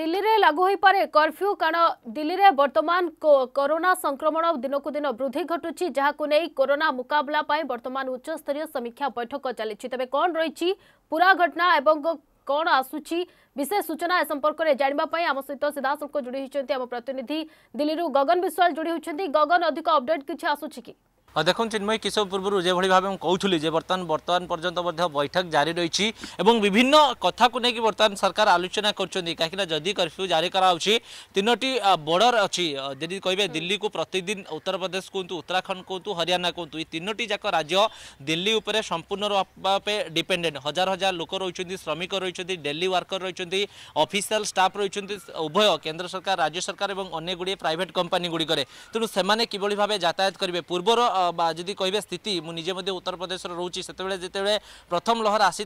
দিল্লিরে লাগু হয়ে পড়ে কর্ফ্যু কারণ দিল্লিরে বর্তমান করোনা সংক্রমণ দিনকু দিন বৃদ্ধি ঘটুছি যা করোনা মুকাবলা বর্তমান উচ্চস্তরীয় সমীক্ষা বৈঠক চালছে তবে কণ রয়েছে পুরা ঘটনা এবং কণ আসুচি বিশেষ সূচনা এ সম্পর্কের জাঁয়া আম সহ সিধাসলখ যোড়ি হয়েছেন আম প্রতিনিধি দিল্লি গগন বিশ্বাল যোড়ি হয়েছেন গগন অধিক অপডেট কিছু আসুচি কি দেখুন চিন্ময় কেশব পূর্বর যেভাবে ভাবে কৌলি যে বর্তমান বর্তমান পর্যন্ত বৈঠক জারি রয়েছে এবং বিভিন্ন কথা নিয়ে বর্তমান সরকার আলোচনা করছেন কিনা যদি কর্ফ্যু জারি করা হচ্ছে তিনোটি বর্ডর অছি যদি কবে দিল্লি কু প্রতিদিন উত্তরপ্রদেশ কুহতু উত্তরাখণ্ড কুহতু হরিয়ানা কুহতু এই তিনোটি যাক রাজ্য দিল্লি উপরে সম্পূর্ণ ভাবে ডিপেন্ডেন্ট হাজার হাজার লোক রয়েছেন শ্রমিক রয়েছেন ডেলি ওয়ার্কর রয়েছেন অফিসিয়াল স্টাফ রয়েছেন উভয় কেন্দ্র সরকার রাজ্য সরকার এবং অনেক গুড়িয়ে প্রাইভেট কোম্পানি গুড়িকরে তেমন সে কিভাবে যাতায়াত করবে পূর্বর যদি কহবে স্থিতি মু নিজে মধ্যে উত্তরপ্রদেশর রয়েছি সেতবে যেতবে প্রথম লহর আসি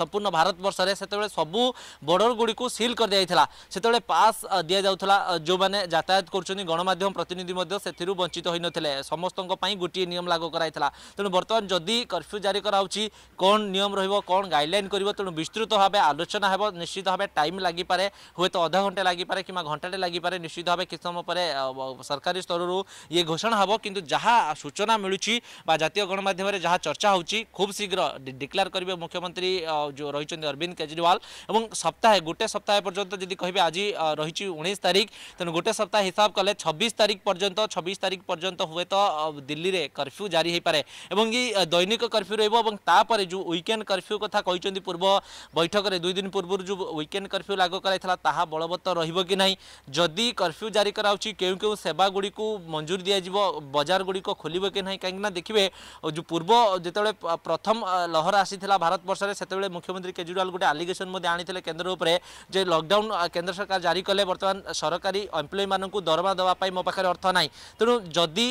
সম্পূর্ণ ভারতবর্ষে সেতবে সবু বর্ডর গুড়ি সিল করে দিয়েছিল সেতবে পাস দিয়া যাওয়া যে যাতায়াত করছেন গণমাধ্যম প্রতিনিধি সে বঞ্চিত হয়ে নথিলে সমস্ত গোটিয়ে নিয়ম লাগু করাই তেমন বর্তমান যদি কর্ফ্যু জারি করা হচ্ছে কোণ নিয়ম রহব কোণ গাইডলাইন করব তেমন বিস্তৃত ভাবে আলোচনা হব নিশ্চিত ভাবে টাইম লাগিপরে হুয়েত অধা ঘন্টা লাগিপরে কিংবা ঘণ্টাটে লাগিপরে নিশ্চিত ভাবে কিছু সময় পরে সরকারি স্তরর ইয়ে ঘোষণা হব কিন্তু যা सूचना मिलू जय गणमाम जहाँ चर्चा होूब शीघ्र डिक्लेयर करेंगे मुख्यमंत्री जो रही अरविंद केजरीवाल और सप्ताह गोटे सप्ताह पर्यटन जी कह आज रही उन्नीस तारीख तेनाली गोटे सप्ताह हिसाब कले छब्बीस तारीख पर्यटन छब्बीस तारीख पर्यंत हुए तो दिल्ली में कर्फ्यू जारी हो पाए और दैनिक कर्फ्यू रोतापर जो विकेंड कर्फ्यू कथा कही पूर्व बैठक में दुई दिन पूर्व जो विकेंड कर्फ्यू लागू कराइला ता बलवत्त रही जदि कर्फ्यू जारी करो सेवागुड़ी मंजूरी दिजाव बजार गुड़िक खोल बढ़े कि ना कहीं देखिए जो पूर्व जिते प्रथम लहर आसी भारत बर्षे से मुख्यमंत्री केजरीवाल गोटे आलिगेसन आनी केन्द्र उपर लकडाउन केन्द्र सरकार जारी कले बर्तमान सरकारी एम्प्लयी मानक दरमा देवाई मो पाखे अर्थ ना तेणु जदि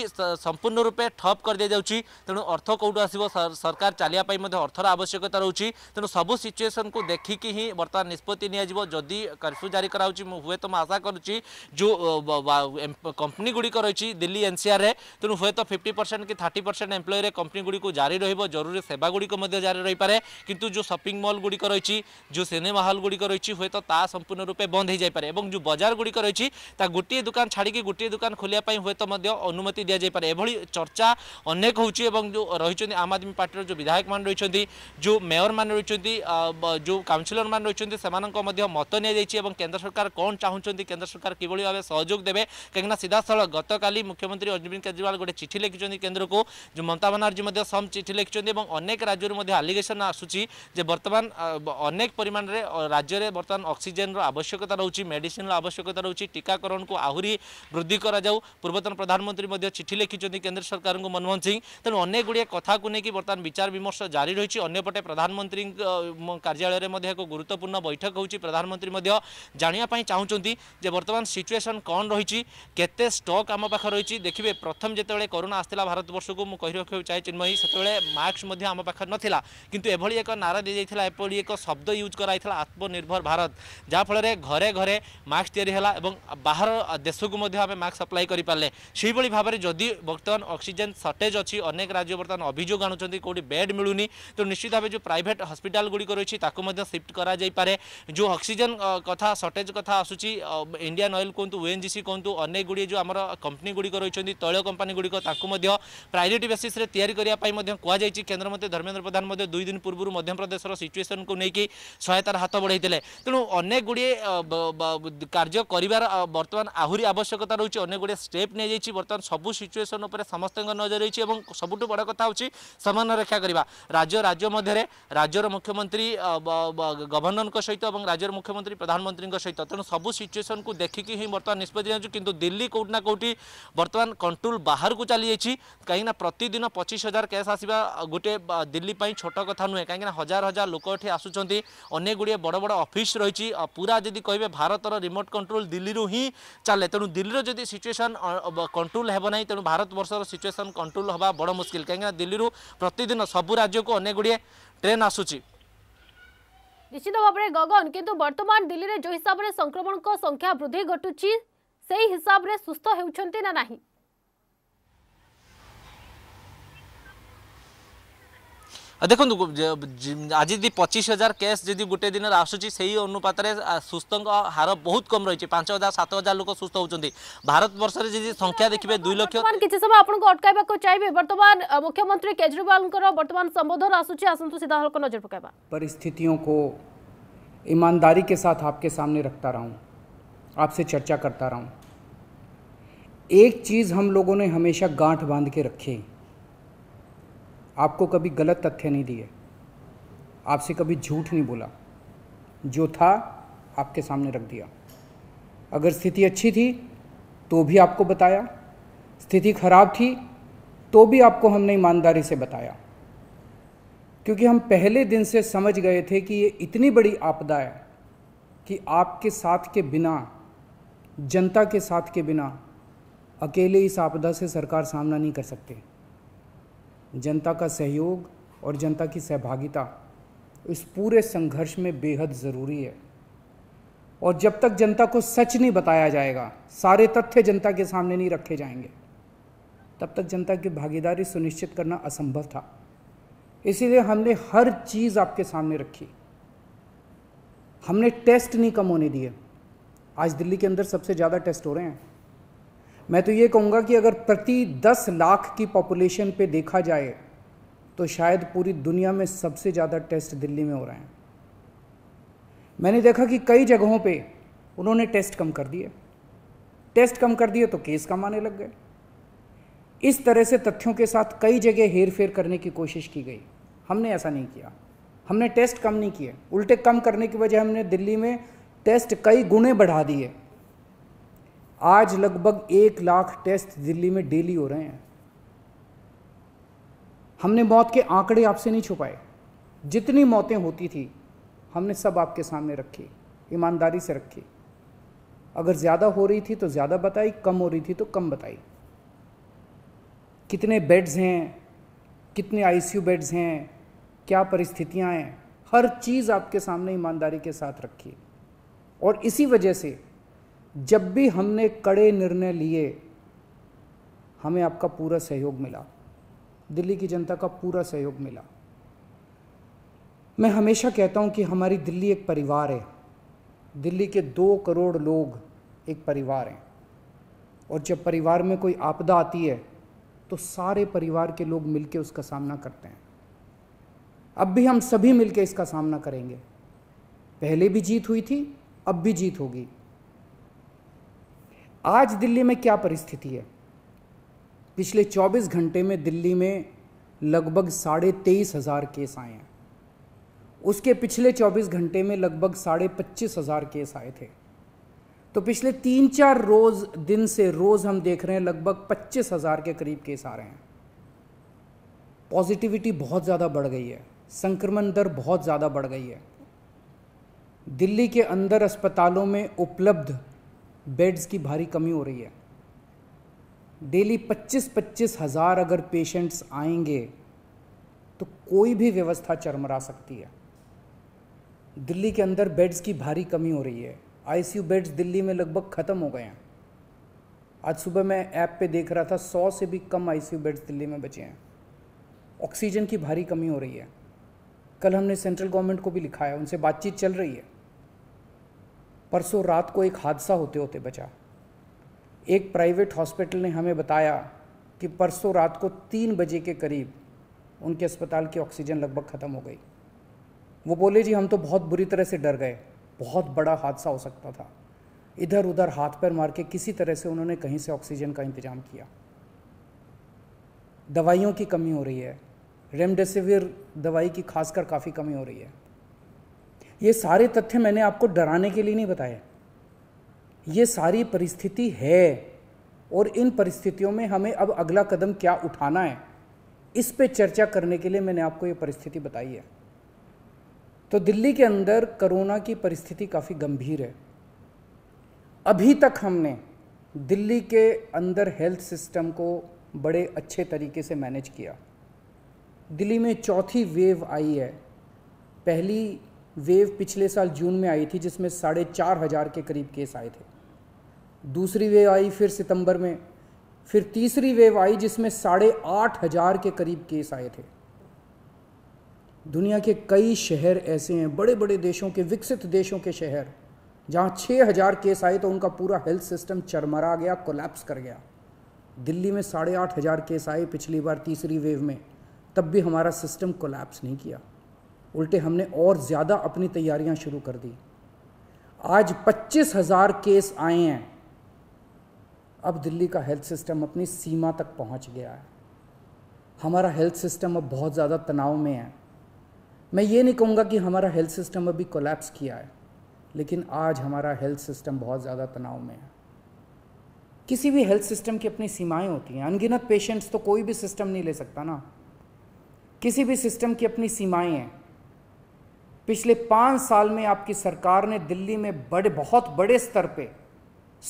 संपूर्ण रूपे ठप कर दि जाऊँच तेणु अर्थ कौटू आसो सरकार चलियापी अर्थर आवश्यकता रोचे तेणु सब सिचुएसन को देखिक ही बर्तमान निष्पत्ति जदि कर्फ्यू जारी करा हुए तो मुशा करुच्ची जो कंपनी गुड़िक रही दिल्ली एनसीआर तेणु हूँ तो फिफ्टी परसेंट कि थर्टी परसेंट एम्प्लयर कंपनी गुड़ी जारी रोक जरूरी सेवा गुड़िक जारी रहीपे कितु जो सपिंग मल गुड़िक रही जो सिनेमा हल गुड़िक रही हूँ तो संपूर्ण रूपे बंद हो जाए और जो बजार गुड़िक रही गोटे दुकान छाड़ी गोटे दुकान खोलिया हूँ तो अनुमति दि जाए एभली चर्चा अनेक हो जो रही आम आदमी पार्टी जो विधायक मान रही जो मेयर मान रही जो काउनसिलर मान रही से मत नि केन्द्र सरकार कौन चाहते केन्द्र सरकार किभ भाव सहयोग देवे कहीं सीधा सड़क गतकाली मुख्यमंत्री अरविंद केजरीवाल गोटे चिठी लिखिं কেন্দ্রক যে মমতা বানার্জী সম চিঠি লিখিছেন এবং অনেক রাজ্যর আলিগেসন আসুচি যে বর্তমান অনেক পরিমাণের রাজ্যের বর্তমান অক্সিজেন্র আবশ্যকতা রয়েছে মেডিসিনর আবশ্যকতা রয়েছে টিকাকরণকে আহরি বৃদ্ধি করা যাও পূর্বতন প্রধানমন্ত্রী চিঠি লিখিছেন কেন্দ্র সরকার মনমোহন সিং তেমন অনেক গুড়িয়ে কথা নেই বর্তমান বিচার বিমর্শ জারি রয়েছে অন্যপটে প্রধানমন্ত্রী কার্যালয়ের এক গুরুত্বপূর্ণ বৈঠক হচ্ছে প্রধানমন্ত্রী জাঁয়া চাহুমান যে বর্তমান সিচুয়েসন কণ রয়েছে কেতে স্টক আম পাখে রয়েছে দেখবে প্রথম যেতবে করোনা আসি ଆସିଥିଲା ଭାରତବର୍ଷକୁ ମୁଁ କହି ରଖିବାକୁ ଚାହେଁ ଚିନ୍ମୟୀ ସେତେବେଳେ ମାର୍କସ ମଧ୍ୟ ଆମ ପାଖରେ ନଥିଲା କିନ୍ତୁ ଏଭଳି ଏକ ନାରା ଦିଆଯାଇଥିଲା ଏଭଳି ଏକ ଶବ୍ଦ ୟୁଜ୍ କରାଯାଇଥିଲା ଆତ୍ମନିର୍ଭର ଭାରତ ଯାହାଫଳରେ ଘରେ ଘରେ ମାସ୍କ ତିଆରି ହେଲା ଏବଂ ବାହାର ଦେଶକୁ ମଧ୍ୟ ଆମେ ମାସ୍କ ସପ୍ଲାଇ କରିପାରିଲେ ସେହିଭଳି ଭାବରେ ଯଦି ବର୍ତ୍ତମାନ ଅକ୍ସିଜେନ୍ ସର୍ଟେଜ୍ ଅଛି ଅନେକ ରାଜ୍ୟ ବର୍ତ୍ତମାନ ଅଭିଯୋଗ ଆଣୁଛନ୍ତି କେଉଁଠି ବେଡ୍ ମିଳୁନି ତ ନିଶ୍ଚିତ ଭାବେ ଯେଉଁ ପ୍ରାଇଭେଟ୍ ହସ୍ପିଟାଲ ଗୁଡ଼ିକ ରହିଛି ତାକୁ ମଧ୍ୟ ସିଫ୍ଟ କରାଯାଇପାରେ ଯେଉଁ ଅକ୍ସିଜେନ୍ କଥା ସର୍ଟେଜ୍ କଥା ଆସୁଛି ଇଣ୍ଡିଆନ୍ ଅଏଲ୍ କୁହନ୍ତୁ ଓଏନ୍ଜିସି କୁହନ୍ତୁ ଅନେକ ଗୁଡ଼ିଏ ଯେଉଁ ଆମର କମ୍ପାନୀ ଗୁଡ଼ିକ ରହିଛନ୍ତି ତୈଳ କମ୍ପାନୀ ଗୁଡ଼ିକ ତାକୁ ମଧ୍ୟ प्रायोरीट बेसीस या କୁହାଯାଇଛି କେନ୍ଦ୍ରମନ୍ତ୍ରୀ ଧର୍ମେନ୍ଦ୍ର ପ୍ରଧାନ ମଧ୍ୟ ଦୁଇ ଦିନ ପୂର୍ବରୁ ମଧ୍ୟପ୍ରଦେଶର ସିଚୁଏସନ୍କୁ ନେଇକି ସହାୟତାର ହାତ ବଢ଼ାଇଥିଲେ ତେଣୁ ଅନେକ ଗୁଡ଼ିଏ କାର୍ଯ୍ୟ କରିବାର ବର୍ତ୍ତମାନ ଆହୁରି ଆବଶ୍ୟକତା ରହୁଛି ଅନେକ ଗୁଡ଼ିଏ ଷ୍ଟେପ୍ ନିଆଯାଇଛି ବର୍ତ୍ତମାନ ସବୁ ସିଚୁଏସନ୍ ଉପରେ ସମସ୍ତଙ୍କ ନଜର ରହିଛି ଏବଂ ସବୁଠୁ ବଡ଼ କଥା ହେଉଛି ସମାନ ରକ୍ଷା କରିବା ରାଜ୍ୟ ରାଜ୍ୟ ମଧ୍ୟରେ ରାଜ୍ୟର ମୁଖ୍ୟମନ୍ତ୍ରୀ ଗଭର୍ଣ୍ଣରଙ୍କ ସହିତ ଏବଂ ରାଜ୍ୟର ମୁଖ୍ୟମନ୍ତ୍ରୀ ପ୍ରଧାନମନ୍ତ୍ରୀଙ୍କ ସହିତ ତେଣୁ ସବୁ ସିଚୁଏସନ୍କୁ ଦେଖିକି ହିଁ ବର୍ତ୍ତମାନ ନିଷ୍ପତ୍ତି ନେଉଛୁ କିନ୍ତୁ ଦିଲ୍ଲୀ କେଉଁଠି ନା କେଉଁଠି ବର୍ତ୍ତମାନ କଣ୍ଟ୍ରୋଲ ବାହାରକୁ ଚାଲିଯାଇଛି ରହିଛି କାହିଁକିନା ପ୍ରତିଦିନ ପଚିଶ ହଜାର କେସ୍ ଆସିବା ଗୋଟେ ଦିଲ୍ଲୀ ପାଇଁ ଛୋଟ କଥା ନୁହେଁ କାହିଁକିନା ହଜାର ହଜାର ଲୋକ ଏଠି ଆସୁଛନ୍ତି ଅନେକ ଗୁଡ଼ିଏ ବଡ଼ ବଡ଼ ଅଫିସ୍ ରହିଛି ପୁରା ଯଦି କହିବେ ଭାରତର ରିମୋଟ୍ କଣ୍ଟ୍ରୋଲ ଦିଲ୍ଲୀରୁ ହିଁ ଚାଲେ ତେଣୁ ଦିଲ୍ଲୀର ଯଦି ସିଚୁଏସନ୍ କଣ୍ଟ୍ରୋଲ ହେବ ନାହିଁ ତେଣୁ ଭାରତବର୍ଷର ସିଚୁଏସନ୍ କଣ୍ଟ୍ରୋଲ ହେବା ବଡ଼ ମୁସ୍କିଲ କାହିଁକିନା ଦିଲ୍ଲୀରୁ ପ୍ରତିଦିନ ସବୁ ରାଜ୍ୟକୁ ଅନେକ ଗୁଡ଼ିଏ ଟ୍ରେନ୍ ଆସୁଛି ନିଶ୍ଚିତ ଭାବରେ ଗଗନ କିନ୍ତୁ ବର୍ତ୍ତମାନ ଦିଲ୍ଲୀରେ ଯେଉଁ ହିସାବରେ ସଂକ୍ରମଣଙ୍କ ସଂଖ୍ୟା ବୃଦ୍ଧି ଘଟୁଛି ସେହି ହିସାବରେ ସୁସ୍ଥ ହେଉଛନ୍ତି ନା ନାହିଁ देखो आज जी पचीस हजार केस जी गोटे दिन आसूस अनुपात सुस्थ हार बहुत कम रही पांच हजार सात हजार लोक सुस्थ होती भारत वर्ष संख्या देखिए दुई लक्ष किसी समय आपको अटकवाक चाहिए बर्तमान मुख्यमंत्री केजरीवाल बर्तमान संबोधन आसा नजर पक परिस्थितियों को ईमानदारी के साथ आपके सामने रखता रहा आपसे चर्चा करता रहा एक चीज हम लोगों ने हमेशा गांठ बांध के रखी आपको कभी गलत तथ्य नहीं दिए आपसे कभी झूठ नहीं बोला जो था आपके सामने रख दिया अगर स्थिति अच्छी थी तो भी आपको बताया स्थिति खराब थी तो भी आपको हमने ईमानदारी से बताया क्योंकि हम पहले दिन से समझ गए थे कि ये इतनी बड़ी आपदा है कि आपके साथ के बिना जनता के साथ के बिना अकेले इस आपदा से सरकार सामना नहीं कर सकती जनता का सहयोग और जनता की सहभागिता इस पूरे संघर्ष में बेहद ज़रूरी है और जब तक जनता को सच नहीं बताया जाएगा सारे तथ्य जनता के सामने नहीं रखे जाएंगे तब तक जनता की भागीदारी सुनिश्चित करना असंभव था इसीलिए हमने हर चीज़ आपके सामने रखी हमने टेस्ट नहीं कम होने दिए आज दिल्ली के अंदर सबसे ज़्यादा टेस्ट हो रहे हैं मैं तो ये कहूँगा कि अगर प्रति दस लाख की पॉपुलेशन पे देखा जाए तो शायद पूरी दुनिया में सबसे ज़्यादा टेस्ट दिल्ली में हो रहे हैं मैंने देखा कि कई जगहों पे उन्होंने टेस्ट कम कर दिए टेस्ट कम कर दिए तो केस कम आने लग गए इस तरह से तथ्यों के साथ कई जगह हेर फेर करने की कोशिश की गई हमने ऐसा नहीं किया हमने टेस्ट कम नहीं किए उल्टे कम करने की वजह हमने दिल्ली में टेस्ट कई गुणे बढ़ा दिए आज लगभग एक लाख टेस्ट दिल्ली में डेली हो रहे हैं हमने मौत के आंकड़े आपसे नहीं छुपाए जितनी मौतें होती थी हमने सब आपके सामने रखी ईमानदारी से रखी अगर ज़्यादा हो रही थी तो ज़्यादा बताई कम हो रही थी तो कम बताई कितने बेड्स हैं कितने आईसीयू बेड्स हैं क्या परिस्थितियां हैं हर चीज़ आपके सामने ईमानदारी के साथ रखी और इसी वजह से जब भी हमने कड़े निर्णय लिए हमें आपका पूरा सहयोग मिला दिल्ली की जनता का पूरा सहयोग मिला मैं हमेशा कहता हूं कि हमारी दिल्ली एक परिवार है दिल्ली के दो करोड़ लोग एक परिवार हैं और जब परिवार में कोई आपदा आती है तो सारे परिवार के लोग मिलकर उसका सामना करते हैं अब भी हम सभी मिलकर इसका सामना करेंगे पहले भी जीत हुई थी अब भी जीत होगी आज दिल्ली में क्या परिस्थिति है पिछले 24 घंटे में दिल्ली में लगभग साढ़े तेईस हज़ार केस आए हैं उसके पिछले 24 घंटे में लगभग साढ़े पच्चीस हज़ार केस आए थे तो पिछले तीन चार रोज़ दिन से रोज़ हम देख रहे हैं लगभग पच्चीस हज़ार के करीब केस आ रहे हैं पॉजिटिविटी बहुत ज़्यादा बढ़ गई है संक्रमण दर बहुत ज़्यादा बढ़ गई है दिल्ली के अंदर अस्पतालों में उपलब्ध बेड्स की भारी कमी हो रही है डेली पच्चीस पच्चीस हज़ार अगर पेशेंट्स आएंगे तो कोई भी व्यवस्था चरमरा सकती है दिल्ली के अंदर बेड्स की भारी कमी हो रही है आईसीयू बेड्स दिल्ली में लगभग ख़त्म हो गए हैं आज सुबह मैं ऐप पे देख रहा था सौ से भी कम आईसीयू बेड्स दिल्ली में बचे हैं ऑक्सीजन की भारी कमी हो रही है कल हमने सेंट्रल गवर्नमेंट को भी लिखा है उनसे बातचीत चल रही है परसों रात को एक हादसा होते होते बचा एक प्राइवेट हॉस्पिटल ने हमें बताया कि परसों रात को तीन बजे के करीब उनके अस्पताल की ऑक्सीजन लगभग ख़त्म हो गई वो बोले जी हम तो बहुत बुरी तरह से डर गए बहुत बड़ा हादसा हो सकता था इधर उधर हाथ पैर मार के किसी तरह से उन्होंने कहीं से ऑक्सीजन का इंतज़ाम किया दवाइयों की कमी हो रही है रेमडेसिविर दवाई की खासकर काफ़ी कमी हो रही है ये सारे तथ्य मैंने आपको डराने के लिए नहीं बताए ये सारी परिस्थिति है और इन परिस्थितियों में हमें अब अगला कदम क्या उठाना है इस पे चर्चा करने के लिए मैंने आपको ये परिस्थिति बताई है तो दिल्ली के अंदर कोरोना की परिस्थिति काफ़ी गंभीर है अभी तक हमने दिल्ली के अंदर हेल्थ सिस्टम को बड़े अच्छे तरीके से मैनेज किया दिल्ली में चौथी वेव आई है पहली वेव पिछले साल जून में आई थी जिसमें साढ़े चार हज़ार के करीब केस आए थे दूसरी वेव आई फिर सितंबर में फिर तीसरी वेव आई जिसमें साढ़े आठ हज़ार के करीब केस आए थे दुनिया के कई शहर ऐसे हैं बड़े बड़े देशों के विकसित देशों के शहर जहाँ छः हज़ार केस आए तो उनका पूरा हेल्थ सिस्टम चरमरा गया कोलैप्स कर गया दिल्ली में साढ़े आठ हज़ार केस आए पिछली बार तीसरी वेव में तब भी हमारा सिस्टम कोलैप्स नहीं किया उल्टे हमने और ज़्यादा अपनी तैयारियां शुरू कर दी आज पच्चीस हज़ार केस आए हैं अब दिल्ली का हेल्थ सिस्टम अपनी सीमा तक पहुंच गया है हमारा हेल्थ सिस्टम अब बहुत ज़्यादा तनाव में है मैं ये नहीं कहूँगा कि हमारा हेल्थ सिस्टम अभी कोलैप्स किया है लेकिन आज हमारा हेल्थ सिस्टम बहुत ज़्यादा तनाव में है किसी भी हेल्थ सिस्टम की अपनी सीमाएं होती हैं अनगिनत पेशेंट्स तो कोई भी सिस्टम नहीं ले सकता ना किसी भी सिस्टम की अपनी सीमाएं हैं पिछले पाँच साल में आपकी सरकार ने दिल्ली में बड़े बहुत बड़े स्तर पे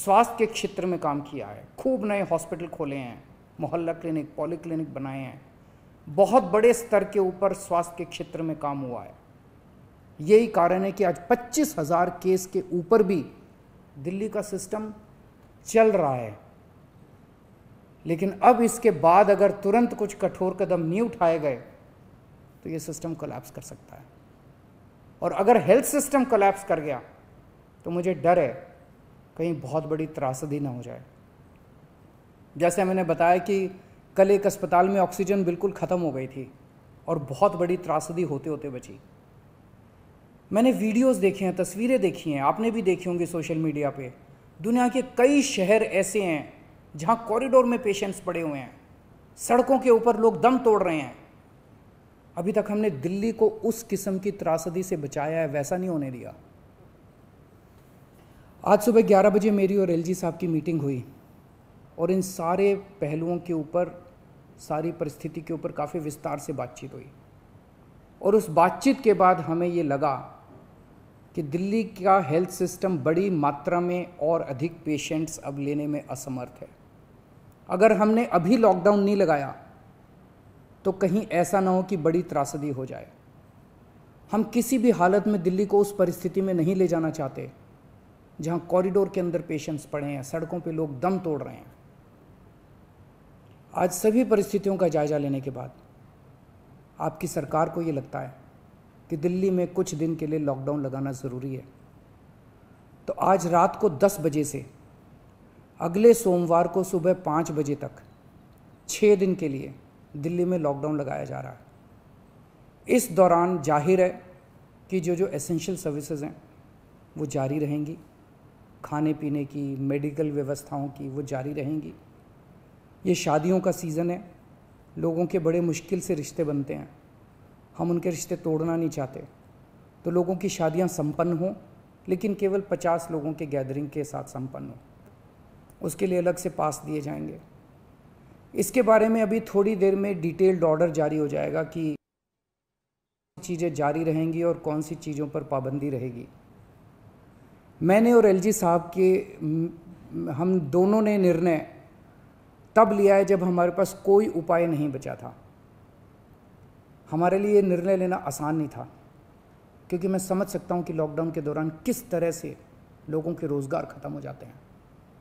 स्वास्थ्य के क्षेत्र में काम किया है खूब नए हॉस्पिटल खोले हैं मोहल्ला क्लिनिक पॉली क्लिनिक बनाए हैं बहुत बड़े स्तर के ऊपर स्वास्थ्य के क्षेत्र में काम हुआ है यही कारण है कि आज पच्चीस हज़ार केस के ऊपर भी दिल्ली का सिस्टम चल रहा है लेकिन अब इसके बाद अगर तुरंत कुछ कठोर कदम नहीं उठाए गए तो ये सिस्टम कोलैप्स कर सकता है और अगर हेल्थ सिस्टम कोलैप्स कर गया तो मुझे डर है कहीं बहुत बड़ी त्रासदी ना हो जाए जैसे मैंने बताया कि कल एक अस्पताल में ऑक्सीजन बिल्कुल ख़त्म हो गई थी और बहुत बड़ी त्रासदी होते होते बची मैंने वीडियोस देखे हैं तस्वीरें देखी हैं आपने भी देखी होंगी सोशल मीडिया पे दुनिया के कई शहर ऐसे हैं जहाँ कॉरिडोर में पेशेंट्स पड़े हुए हैं सड़कों के ऊपर लोग दम तोड़ रहे हैं अभी तक हमने दिल्ली को उस किस्म की त्रासदी से बचाया है वैसा नहीं होने दिया आज सुबह 11 बजे मेरी और एलजी साहब की मीटिंग हुई और इन सारे पहलुओं के ऊपर सारी परिस्थिति के ऊपर काफ़ी विस्तार से बातचीत हुई और उस बातचीत के बाद हमें ये लगा कि दिल्ली का हेल्थ सिस्टम बड़ी मात्रा में और अधिक पेशेंट्स अब लेने में असमर्थ है अगर हमने अभी लॉकडाउन नहीं लगाया तो कहीं ऐसा ना हो कि बड़ी त्रासदी हो जाए हम किसी भी हालत में दिल्ली को उस परिस्थिति में नहीं ले जाना चाहते जहां कॉरिडोर के अंदर पेशेंट्स पड़े हैं सड़कों पे लोग दम तोड़ रहे हैं आज सभी परिस्थितियों का जायज़ा लेने के बाद आपकी सरकार को ये लगता है कि दिल्ली में कुछ दिन के लिए लॉकडाउन लगाना ज़रूरी है तो आज रात को 10 बजे से अगले सोमवार को सुबह 5 बजे तक छः दिन के लिए दिल्ली में लॉकडाउन लगाया जा रहा है इस दौरान जाहिर है कि जो जो एसेंशियल सर्विसेज हैं वो जारी रहेंगी खाने पीने की मेडिकल व्यवस्थाओं की वो जारी रहेंगी ये शादियों का सीज़न है लोगों के बड़े मुश्किल से रिश्ते बनते हैं हम उनके रिश्ते तोड़ना नहीं चाहते तो लोगों की शादियां संपन्न हों लेकिन केवल पचास लोगों के गैदरिंग के साथ संपन्न हों उसके लिए अलग से पास दिए जाएंगे इसके बारे में अभी थोड़ी देर में डिटेल्ड ऑर्डर जारी हो जाएगा कि चीज़ें जारी रहेंगी और कौन सी चीज़ों पर पाबंदी रहेगी मैंने और एलजी साहब के हम दोनों ने निर्णय तब लिया है जब हमारे पास कोई उपाय नहीं बचा था हमारे लिए निर्णय लेना आसान नहीं था क्योंकि मैं समझ सकता हूँ कि लॉकडाउन के दौरान किस तरह से लोगों के रोज़गार ख़त्म हो जाते हैं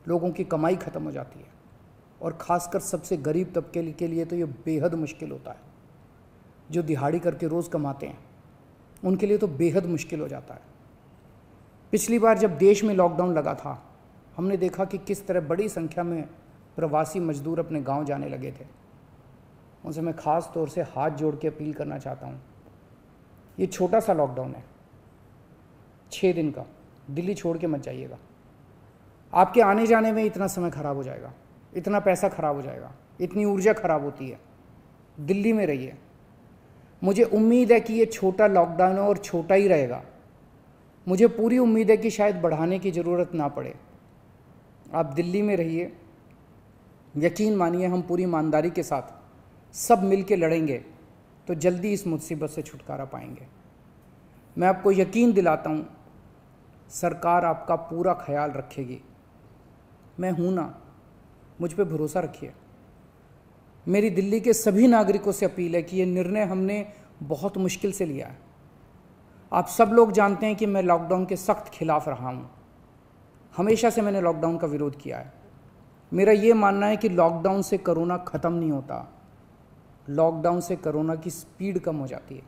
लोगों की कमाई ख़त्म हो जाती है और ख़ासकर सबसे गरीब तबके के लिए तो ये बेहद मुश्किल होता है जो दिहाड़ी करके रोज़ कमाते हैं उनके लिए तो बेहद मुश्किल हो जाता है पिछली बार जब देश में लॉकडाउन लगा था हमने देखा कि किस तरह बड़ी संख्या में प्रवासी मजदूर अपने गांव जाने लगे थे उनसे मैं ख़ास तौर से हाथ जोड़ के अपील करना चाहता हूँ ये छोटा सा लॉकडाउन है छः दिन का दिल्ली छोड़ के मत जाइएगा आपके आने जाने में इतना समय ख़राब हो जाएगा इतना पैसा खराब हो जाएगा इतनी ऊर्जा खराब होती है दिल्ली में रहिए मुझे उम्मीद है कि ये छोटा लॉकडाउन है और छोटा ही रहेगा मुझे पूरी उम्मीद है कि शायद बढ़ाने की ज़रूरत ना पड़े आप दिल्ली में रहिए यकीन मानिए हम पूरी ईमानदारी के साथ सब मिल के लड़ेंगे तो जल्दी इस मुसीबत से छुटकारा पाएंगे मैं आपको यकीन दिलाता हूँ सरकार आपका पूरा ख्याल रखेगी मैं हूँ ना मुझ पर भरोसा रखिए मेरी दिल्ली के सभी नागरिकों से अपील है कि ये निर्णय हमने बहुत मुश्किल से लिया है आप सब लोग जानते हैं कि मैं लॉकडाउन के सख्त खिलाफ रहा हूँ हमेशा से मैंने लॉकडाउन का विरोध किया है मेरा ये मानना है कि लॉकडाउन से कोरोना ख़त्म नहीं होता लॉकडाउन से कोरोना की स्पीड कम हो जाती है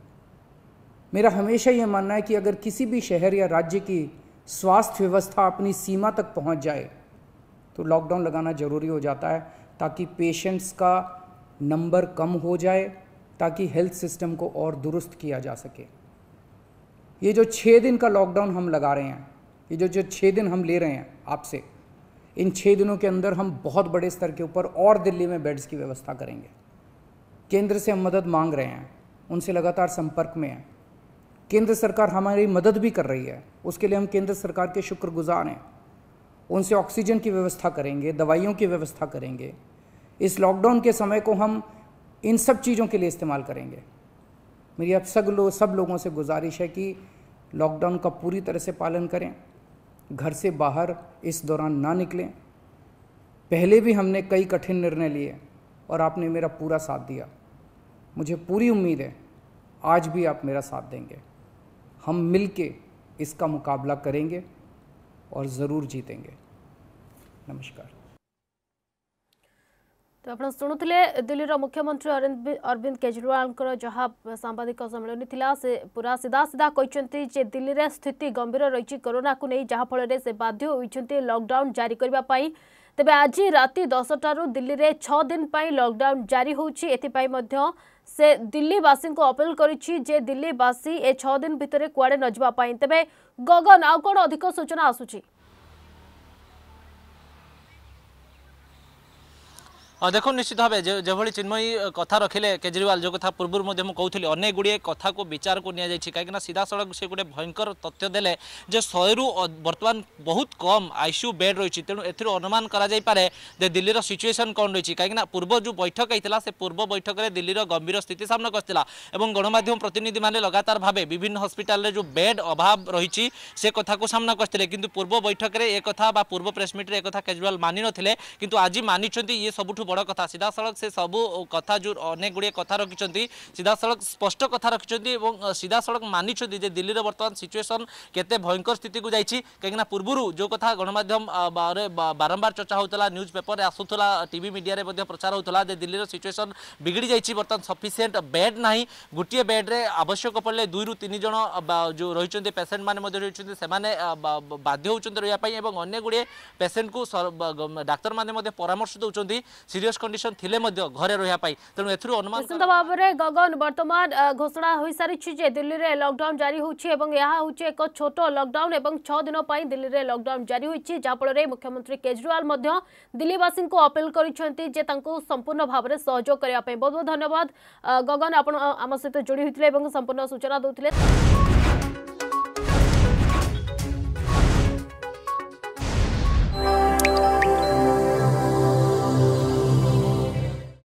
मेरा हमेशा यह मानना है कि अगर किसी भी शहर या राज्य की स्वास्थ्य व्यवस्था अपनी सीमा तक पहुंच जाए तो लॉकडाउन लगाना ज़रूरी हो जाता है ताकि पेशेंट्स का नंबर कम हो जाए ताकि हेल्थ सिस्टम को और दुरुस्त किया जा सके ये जो छः दिन का लॉकडाउन हम लगा रहे हैं ये जो जो छः दिन हम ले रहे हैं आपसे इन छः दिनों के अंदर हम बहुत बड़े स्तर के ऊपर और दिल्ली में बेड्स की व्यवस्था करेंगे केंद्र से हम मदद मांग रहे हैं उनसे लगातार संपर्क में हैं केंद्र सरकार हमारी मदद भी कर रही है उसके लिए हम केंद्र सरकार के शुक्रगुजार हैं उनसे ऑक्सीजन की व्यवस्था करेंगे दवाइयों की व्यवस्था करेंगे इस लॉकडाउन के समय को हम इन सब चीज़ों के लिए इस्तेमाल करेंगे मेरी आप सब लोग सब लोगों से गुजारिश है कि लॉकडाउन का पूरी तरह से पालन करें घर से बाहर इस दौरान ना निकलें पहले भी हमने कई कठिन निर्णय लिए और आपने मेरा पूरा साथ दिया मुझे पूरी उम्मीद है आज भी आप मेरा साथ देंगे हम मिलके इसका मुकाबला करेंगे और ज़रूर जीतेंगे नमस्कार তো আপনার শুণুলে দিল্লির মুখ্যমন্ত্রী অরবিন্দ কেজরিওয়ালঙ্কর যা সাংবাদিক সম্মিলনী লা সে পুরা সিধা সিধা কিন্তু যে দিল্লির স্থিতি গম্ভীর রয়েছে করোনা যা ফলের সে বাধ্য হয়েছেন লকডাউন জারি করা ତେବେ ଆଜି ରାତି ଦଶଟାରୁ ଦିଲ୍ଲୀରେ ଛଅ ଦିନ ପାଇଁ ଲକଡାଉନ୍ ଜାରି ହେଉଛି ଏଥିପାଇଁ ମଧ୍ୟ ସେ ଦିଲ୍ଲୀବାସୀଙ୍କୁ ଅପିଲ କରିଛି ଯେ ଦିଲ୍ଲୀବାସୀ ଏ ଛଅ ଦିନ ଭିତରେ କୁଆଡ଼େ ନଯିବା ପାଇଁ ତେବେ ଗଗନ ଆଉ କ'ଣ ଅଧିକ ସୂଚନା ଆସୁଛି দেখুন নিশ্চিত ভাবে যেভাবে চিন্ময়ী কথা রাখলে কেজরিওয়াল যে কথা পূর্ব কৌলি অনেক গুড়িয়ে কথা বিচার বিচারক নিয়ে কিনা সড়ক সে গোটে ভয়ঙ্কর তথ্য দেলে যে শহে বর্তমান বহুত কম আইসিউ বেড রয়েছে তেমন এর অনুমান করা যাই যাইপরে যে দিল্লির সিচুয়েসন কম রয়েছে কিনা পূর্ব যে বৈঠক হয়েছিল সে পূর্ব বৈঠকের দিল্লির গম্ভীর স্থিতি সামনা আসছিলা এবং গণমাধ্যম প্রতিনিধি মানে লগাতার ভাবে বিভিন্ন হসপিটালের যে বেড অভাব রয়েছে সে কথা সামনা আসলে কিন্তু পূর্ব বৈঠকের এ কথা বা পূর্ব প্রেসমিট্রে এ কথা কেজরিওয়াল মানি নথিলে কিন্তু আজ মানি ইয়ে সবুঠু বড় কথা সিধাসলখ সে সব কথা যে অনেক গুড়ি কথা রাখি সিধাসলখ স্পষ্ট কথা রাখি এবং সিধাসলখ মানি যে দিল্লির বর্তমান সিচুয়েসন কত ভয়ঙ্কর স্থিতি যাই কিন্তু না পূর্ব যে কথা গণমাধ্যম বারম্বার চর্চা হোলা নিউজ পেপরের আসুলা টিভি মিডিয়ায় প্রচার হোলা যে দিল্লির সিচুয়েসন বিগড়ি যাই বর্তমান সফিসিয়েন্ট বেড না গোটিয়ে বেড্রে আবশ্যক পড়লে দুই রু তিন জন যে রয়েছেন পেসেন্ট মানে রয়েছেন সে বাধ্য হচ্ছেন রহবা এবং অনেক গুড়ি পেসেন্ট ডাক্তার মানে পরামর্শ দেওয়া সিরিয়াস কন্ডিশন থিলে মধ্যে ঘরে রহিয়া পাই তেণু এথিরু অনুমান নিশ্চিত ভাবে গগন বর্তমান ঘোষণা হয়ে সারিছি যে দিল্লিরে লকডাউন জারি হচ্ছে এবং ଏହା ହେଉଛି ଏକ ଛୋଟ ଲକଡାଉନ୍ ଏବଂ ଛଅ ଦିନ ପାଇଁ ଦିଲ୍ଲୀରେ ଲକଡାଉନ୍ ଜାରି ହୋଇଛି ଯାହାଫଳରେ ମୁଖ୍ୟମନ୍ତ୍ରୀ କେଜରିୱାଲ ମଧ୍ୟ ଦିଲ୍ଲୀବାସୀଙ୍କୁ ଅପିଲ କରିଛନ୍ତି ଯେ ତାଙ୍କୁ ସମ୍ପୂର୍ଣ୍ଣ ଭାବରେ ସହଯୋଗ କରିବା ପାଇଁ ବହୁତ ବହୁତ ଧନ୍ୟବାଦ ଗଗନ ଆପଣ ଆମ ସହିତ ଯୋଡ଼ି ହୋଇଥିଲେ ଏବଂ ସମ୍ପୂର୍ଣ୍ଣ ସୂଚନା ଦେଉଥିଲେ